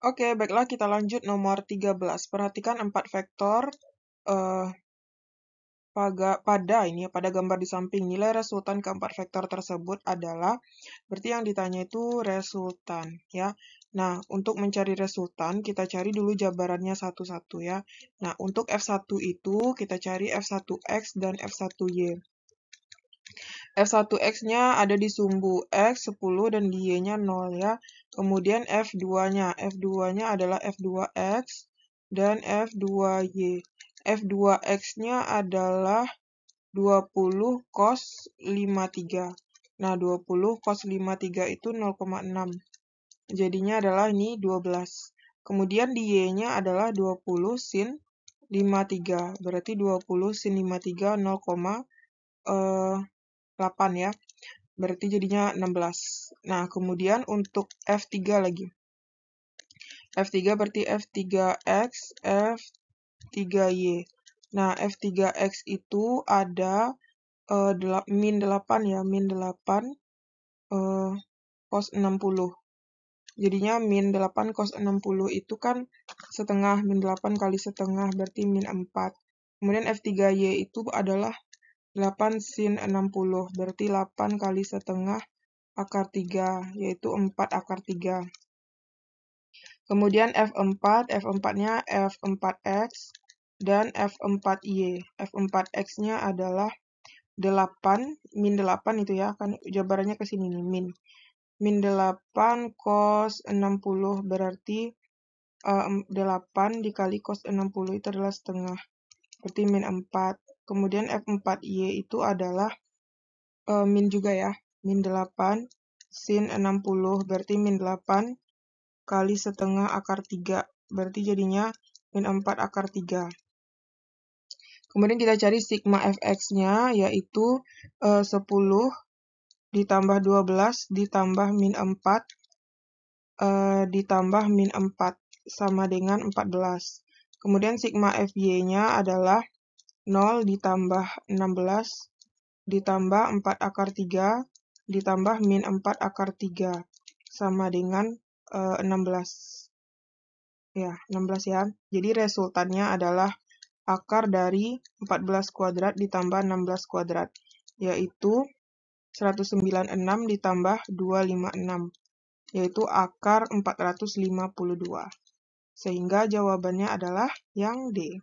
Oke, baiklah kita lanjut nomor 13. Perhatikan empat vektor uh, eh, pada, pada ini ya, pada gambar di samping nilai resultan keempat vektor tersebut adalah berarti yang ditanya itu resultan ya. Nah, untuk mencari resultan kita cari dulu jabarannya satu-satu ya. Nah, untuk F1 itu kita cari F1X dan F1Y. F1X-nya ada di sumbu X 10 dan di Y-nya 0 ya. Kemudian F2-nya. F2-nya adalah F2X dan F2Y. F2X-nya adalah 20 cos 53. Nah, 20 cos 53 itu 0,6. Jadinya adalah ini 12. Kemudian di Y-nya adalah 20 sin 53. Berarti 20 sin 53 0, 8 ya. Berarti jadinya 16. Nah, kemudian untuk F3 lagi. F3 berarti F3X, F3Y. Nah, F3X itu ada uh, eh, delap, min 8 ya, min 8 uh, cos 60. Jadinya min 8 cos 60 itu kan setengah, min 8 kali setengah berarti min 4. Kemudian F3Y itu adalah 8 sin 60 berarti 8 kali setengah akar 3, yaitu 4 akar 3. Kemudian F4, F4-nya F4X dan F4Y. F4X-nya adalah 8, min 8 itu ya, kan jabarannya ke sini nih, min. Min 8 cos 60 berarti uh, eh, 8 dikali cos 60 itu adalah setengah. Berarti min 4. Kemudian F4Y itu adalah e, min juga ya, min 8 sin 60 berarti min 8 kali setengah akar 3 berarti jadinya min 4 akar 3. Kemudian kita cari sigma fx-nya yaitu e, eh, 10 ditambah 12 ditambah min 4 e, eh, ditambah min 4 sama dengan 14. Kemudian sigma fy-nya adalah 0 ditambah 16 ditambah 4 akar 3 ditambah min 4 akar 3 sama dengan uh, eh, 16. ya 16 ya jadi resultannya adalah akar dari 14 kuadrat ditambah 16 kuadrat yaitu 196 ditambah 256 yaitu akar 452 sehingga jawabannya adalah yang D